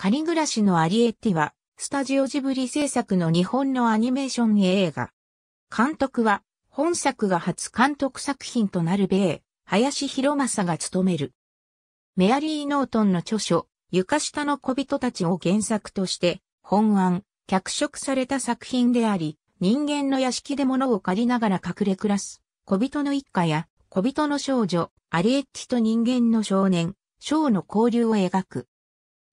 仮暮らしのアリエッティは、スタジオジブリ制作の日本のアニメーション映画。監督は、本作が初監督作品となる米、林博正が務める。メアリー・ノートンの著書、床下の小人たちを原作として、本案、脚色された作品であり、人間の屋敷で物を借りながら隠れ暮らす、小人の一家や、小人の少女、アリエッティと人間の少年、ショーの交流を描く。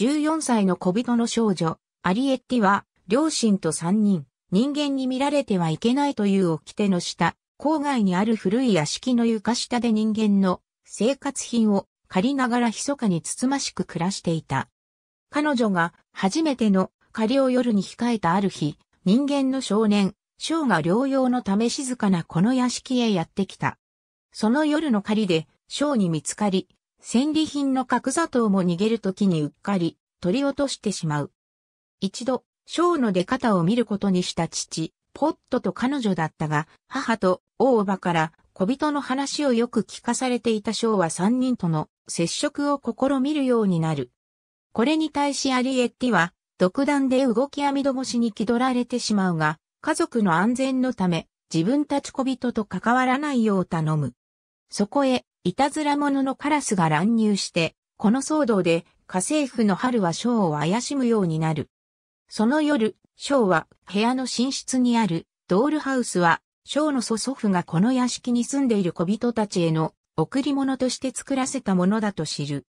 14歳の小人の少女、アリエッティは、両親と3人、人間に見られてはいけないという掟の下、郊外にある古い屋敷の床下で人間の生活品を借りながら密かにつつましく暮らしていた。彼女が初めての借りを夜に控えたある日、人間の少年、ショーが療養のため静かなこの屋敷へやってきた。その夜の狩りで、ショーに見つかり、戦利品の角砂糖も逃げるときにうっかり、取り落としてしまう。一度、ショーの出方を見ることにした父、ポットと彼女だったが、母と大叔母から小人の話をよく聞かされていたショーは三人との接触を試みるようになる。これに対しアリエッティは、独断で動き網戸越しに気取られてしまうが、家族の安全のため、自分たち小人と関わらないよう頼む。そこへ、いたずら者のカラスが乱入して、この騒動で家政婦の春はショーを怪しむようになる。その夜、ショーは部屋の寝室にあるドールハウスは、ショーの祖祖父がこの屋敷に住んでいる小人たちへの贈り物として作らせたものだと知る。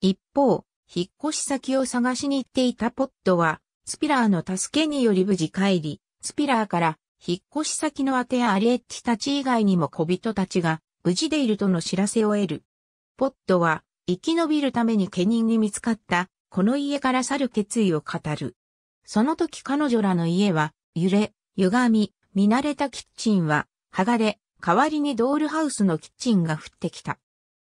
一方、引っ越し先を探しに行っていたポットは、スピラーの助けにより無事帰り、スピラーから、引っ越し先のアテやアレッジたち以外にも小人たちが、無事でいるとの知らせを得る。ポットは、生き延びるために家人に見つかった、この家から去る決意を語る。その時彼女らの家は、揺れ、歪み、見慣れたキッチンは、剥がれ、代わりにドールハウスのキッチンが降ってきた。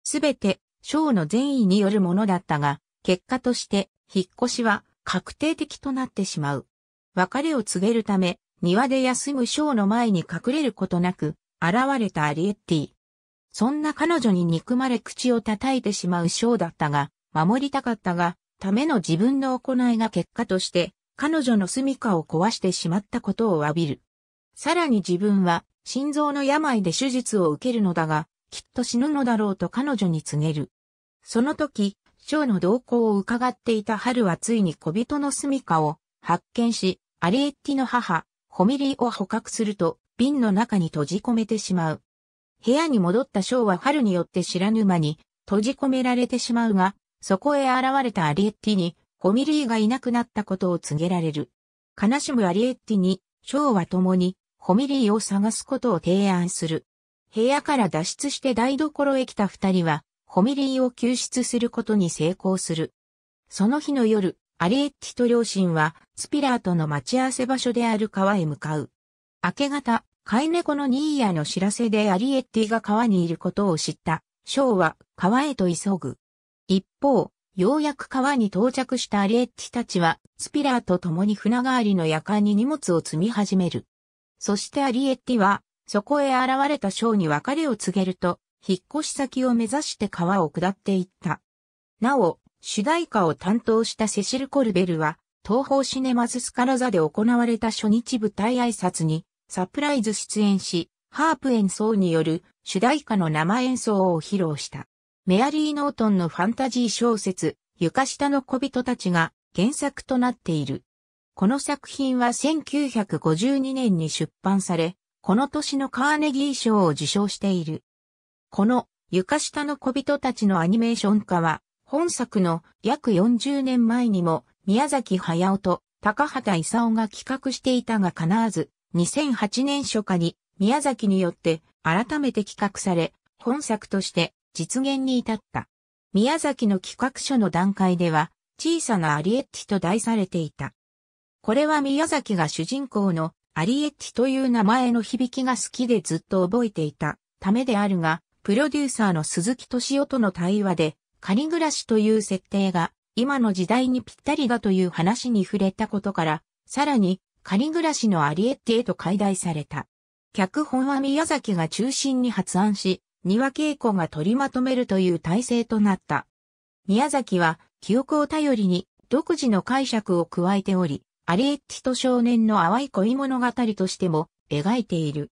すべて、ショーの善意によるものだったが、結果として、引っ越しは確定的となってしまう。別れを告げるため、庭で休むショーの前に隠れることなく、現れたアリエッティ。そんな彼女に憎まれ口を叩いてしまうショーだったが、守りたかったが、ための自分の行いが結果として、彼女の住処を壊してしまったことを詫びる。さらに自分は、心臓の病で手術を受けるのだが、きっと死ぬのだろうと彼女に告げる。その時、章の動向を伺っていた春はついに小人の住処を発見し、アリエッティの母、ホミリーを捕獲すると、瓶の中に閉じ込めてしまう。部屋に戻ったショーは春によって知らぬ間に閉じ込められてしまうが、そこへ現れたアリエッティに、ホミリーがいなくなったことを告げられる。悲しむアリエッティに、ショーは共に、ホミリーを探すことを提案する。部屋から脱出して台所へ来た二人は、ホミリーを救出することに成功する。その日の夜、アリエッティと両親は、スピラーとの待ち合わせ場所である川へ向かう。明け方、飼い猫のニーヤの知らせでアリエッティが川にいることを知った、ショーは川へと急ぐ。一方、ようやく川に到着したアリエッティたちは、スピラーと共に船代わりの夜間に荷物を積み始める。そしてアリエッティは、そこへ現れたショーに別れを告げると、引っ越し先を目指して川を下っていった。なお、主題歌を担当したセシル・コルベルは、東方シネマズスカラザで行われた初日舞台挨拶に、サプライズ出演し、ハープ演奏による主題歌の生演奏を披露した。メアリー・ノートンのファンタジー小説、床下の小人たちが原作となっている。この作品は1952年に出版され、この年のカーネギー賞を受賞している。この床下の小人たちのアニメーション化は、本作の約40年前にも宮崎駿と高畑勲が企画していたが叶わず、2008年初夏に宮崎によって改めて企画され、本作として実現に至った。宮崎の企画書の段階では、小さなアリエッティと題されていた。これは宮崎が主人公のアリエッティという名前の響きが好きでずっと覚えていたためであるが、プロデューサーの鈴木敏夫との対話で、仮暮らしという設定が今の時代にぴったりだという話に触れたことから、さらに仮暮らしのアリエッティへと解題された。脚本は宮崎が中心に発案し、庭稽古が取りまとめるという体制となった。宮崎は記憶を頼りに独自の解釈を加えており、アリエッティと少年の淡い恋物語としても描いている。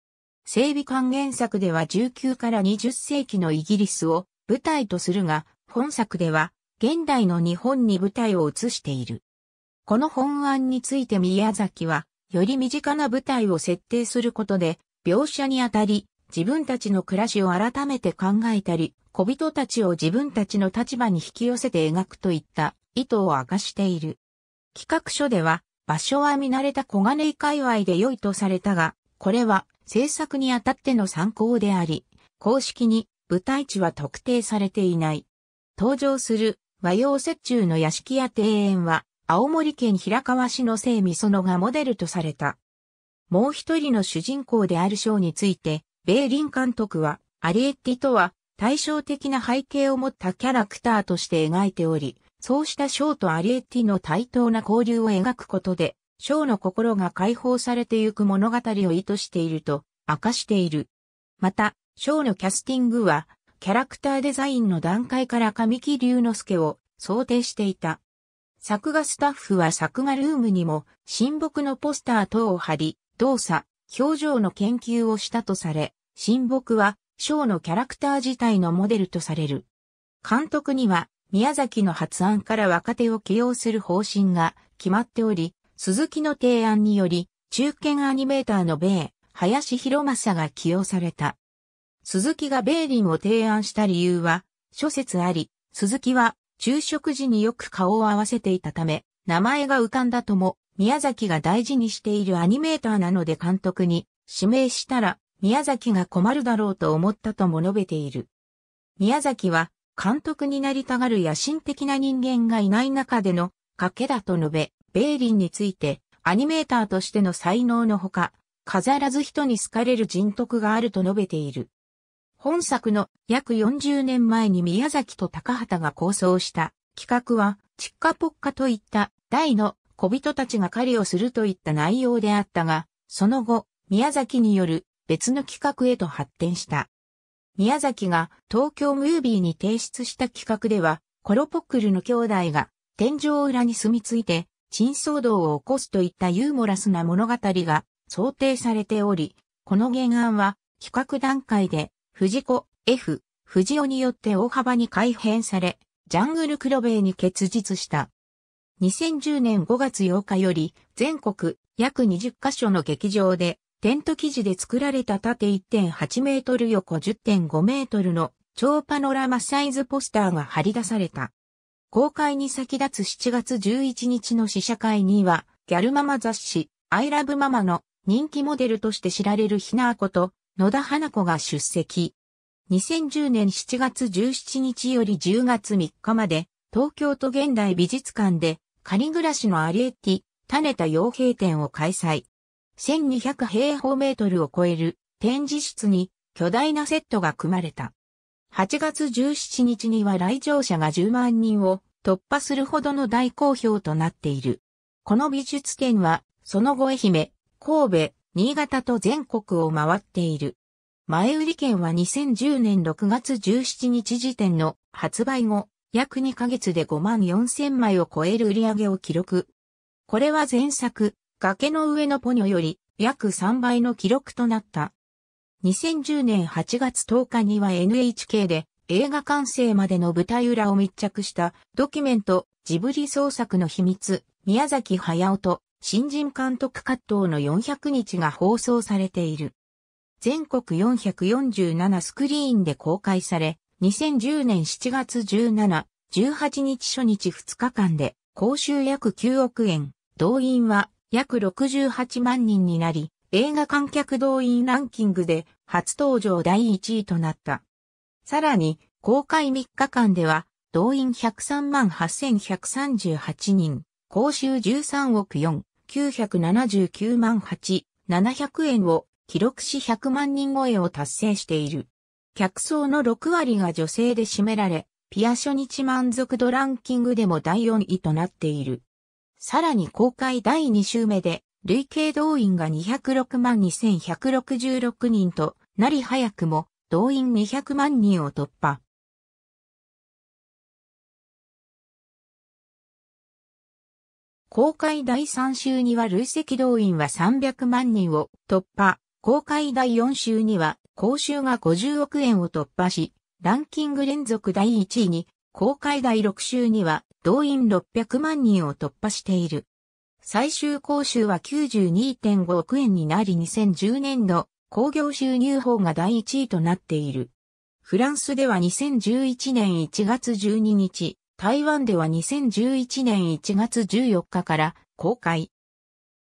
整備還元作では19から20世紀のイギリスを舞台とするが、本作では現代の日本に舞台を移している。この本案について宮崎は、より身近な舞台を設定することで、描写にあたり、自分たちの暮らしを改めて考えたり、小人たちを自分たちの立場に引き寄せて描くといった意図を明かしている。企画書では、場所は見慣れた小金井界隈で良いとされたが、これは制作にあたっての参考であり、公式に舞台地は特定されていない。登場する和洋折衷の屋敷や庭園は、青森県平川市の聖美園がモデルとされた。もう一人の主人公である章について、米林監督は、アリエッティとは対照的な背景を持ったキャラクターとして描いており、そうした章とアリエッティの対等な交流を描くことで、章の心が解放されてゆく物語を意図していると明かしている。また、章のキャスティングは、キャラクターデザインの段階から神木隆之介を想定していた。作画スタッフは作画ルームにも、新木のポスター等を貼り、動作、表情の研究をしたとされ、新木は、ショーのキャラクター自体のモデルとされる。監督には、宮崎の発案から若手を起用する方針が決まっており、鈴木の提案により、中堅アニメーターの米、林博正が起用された。鈴木がベーリンを提案した理由は、諸説あり、鈴木は昼食時によく顔を合わせていたため、名前が浮かんだとも、宮崎が大事にしているアニメーターなので監督に指名したら、宮崎が困るだろうと思ったとも述べている。宮崎は、監督になりたがる野心的な人間がいない中での賭けだと述べ、ベーリンについて、アニメーターとしての才能のほか、飾らず人に好かれる人徳があると述べている。本作の約40年前に宮崎と高畑が構想した企画は、チッカポッカといった大の小人たちが狩りをするといった内容であったが、その後、宮崎による別の企画へと発展した。宮崎が東京ムービーに提出した企画では、コロポックルの兄弟が天井裏に住み着いて、珍騒動を起こすといったユーモラスな物語が想定されており、この原案は企画段階で藤子、F、藤尾によって大幅に改編され、ジャングル黒兵に結実した。2010年5月8日より、全国約20カ所の劇場で、テント生地で作られた縦1.8メートル横10.5メートルの超パノラマサイズポスターが貼り出された。公開に先立つ7月11日の試写会には、ギャルママ雑誌、アイラブママの人気モデルとして知られるひなあこと、野田花子が出席。2010年7月17日より10月3日まで、東京都現代美術館で、仮暮らしのアリエッティ、種田洋平展を開催。1200平方メートルを超える展示室に巨大なセットが組まれた。8月17日には来場者が10万人を突破するほどの大好評となっている。この美術展は、その後愛媛、神戸、新潟と全国を回っている。前売り券は2010年6月17日時点の発売後、約2ヶ月で5万4000枚を超える売り上げを記録。これは前作、崖の上のポニョより約3倍の記録となった。2010年8月10日には NHK で映画完成までの舞台裏を密着したドキュメントジブリ創作の秘密宮崎駿と新人監督葛藤の400日が放送されている。全国447スクリーンで公開され、2010年7月17、18日初日2日間で、公衆約9億円、動員は約68万人になり、映画観客動員ランキングで初登場第1位となった。さらに、公開3日間では、動員103万8138人、公衆13億4、979万8700円を記録し100万人超えを達成している。客層の6割が女性で占められ、ピア初日満足度ランキングでも第4位となっている。さらに公開第2週目で、累計動員が206万2166人となり早くも動員200万人を突破。公開第3週には累積動員は300万人を突破、公開第4週には公衆が50億円を突破し、ランキング連続第1位に、公開第6週には動員600万人を突破している。最終公衆は92.5億円になり2010年度工業収入法が第1位となっている。フランスでは2011年1月12日、台湾では2011年1月14日から公開。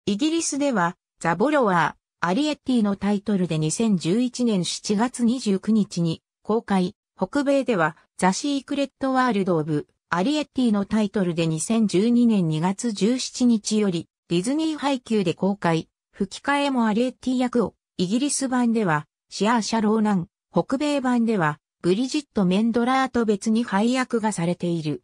イギリスでは、ザ・ボロワー、アリエッティのタイトルで2011年7月29日に公開。北米では、ザ・シークレット・ワールド・オブ・アリエッティのタイトルで2012年2月17日より、ディズニー配給で公開。吹き替えもアリエッティ役を、イギリス版では、シアーシャ・ローナン、北米版では、ブリジット・メンドラーと別に配役がされている。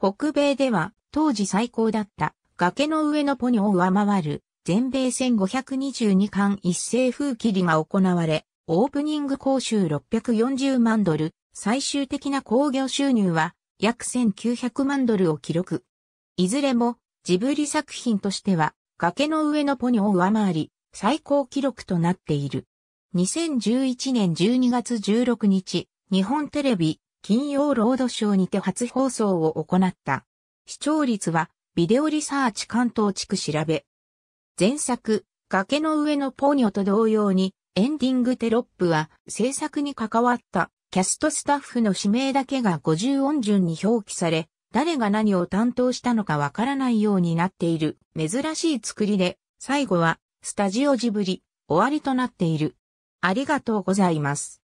北米では当時最高だった崖の上のポニョを上回る全米1522巻一斉風切りが行われ、オープニング講習640万ドル、最終的な興行収入は約1900万ドルを記録。いずれもジブリ作品としては崖の上のポニョを上回り、最高記録となっている。2011年12月16日、日本テレビ金曜ロードショーにて初放送を行った。視聴率は、ビデオリサーチ関東地区調べ。前作、崖の上のポニョと同様に、エンディングテロップは、制作に関わったキャストスタッフの指名だけが50音順に表記され、誰が何を担当したのかわからないようになっている珍しい作りで、最後はスタジオジブリ、終わりとなっている。ありがとうございます。